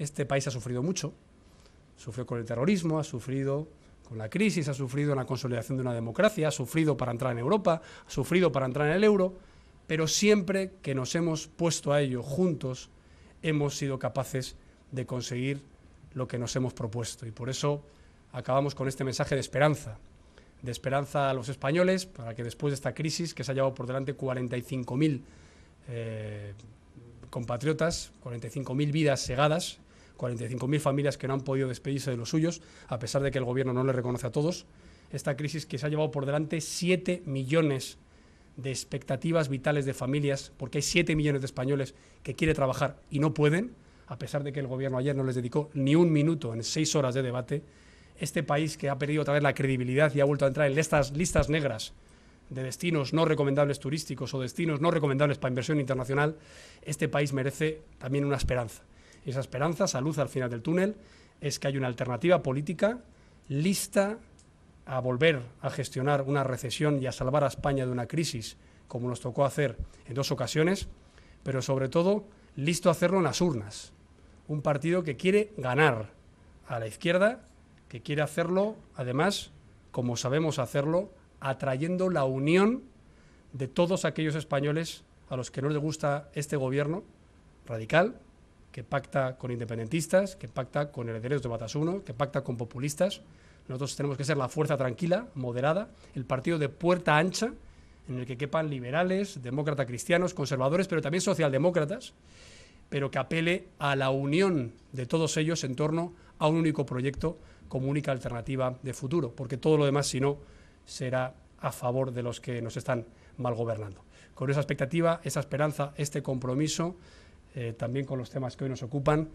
este país ha sufrido mucho. Sufrió con el terrorismo, ha sufrido con la crisis, ha sufrido en la consolidación de una democracia, ha sufrido para entrar en Europa, ha sufrido para entrar en el euro, pero siempre que nos hemos puesto a ello juntos, hemos sido capaces de conseguir lo que nos hemos propuesto. Y por eso acabamos con este mensaje de esperanza, de esperanza a los españoles para que después de esta crisis que se ha llevado por delante 45.000 eh, compatriotas, 45.000 vidas segadas 45.000 familias que no han podido despedirse de los suyos, a pesar de que el gobierno no le reconoce a todos. Esta crisis que se ha llevado por delante 7 millones de expectativas vitales de familias, porque hay 7 millones de españoles que quieren trabajar y no pueden, a pesar de que el gobierno ayer no les dedicó ni un minuto en seis horas de debate. Este país que ha perdido otra vez la credibilidad y ha vuelto a entrar en estas listas negras de destinos no recomendables turísticos o destinos no recomendables para inversión internacional, este país merece también una esperanza esa esperanza, esa luz al final del túnel, es que hay una alternativa política lista a volver a gestionar una recesión y a salvar a España de una crisis, como nos tocó hacer en dos ocasiones, pero sobre todo listo a hacerlo en las urnas. Un partido que quiere ganar a la izquierda, que quiere hacerlo, además, como sabemos hacerlo, atrayendo la unión de todos aquellos españoles a los que no les gusta este gobierno radical, que pacta con independentistas, que pacta con herederos de Batasuno, que pacta con populistas. Nosotros tenemos que ser la fuerza tranquila, moderada, el partido de puerta ancha, en el que quepan liberales, demócratas cristianos, conservadores, pero también socialdemócratas, pero que apele a la unión de todos ellos en torno a un único proyecto como única alternativa de futuro, porque todo lo demás, si no, será a favor de los que nos están mal gobernando. Con esa expectativa, esa esperanza, este compromiso, eh, también con los temas que hoy nos ocupan.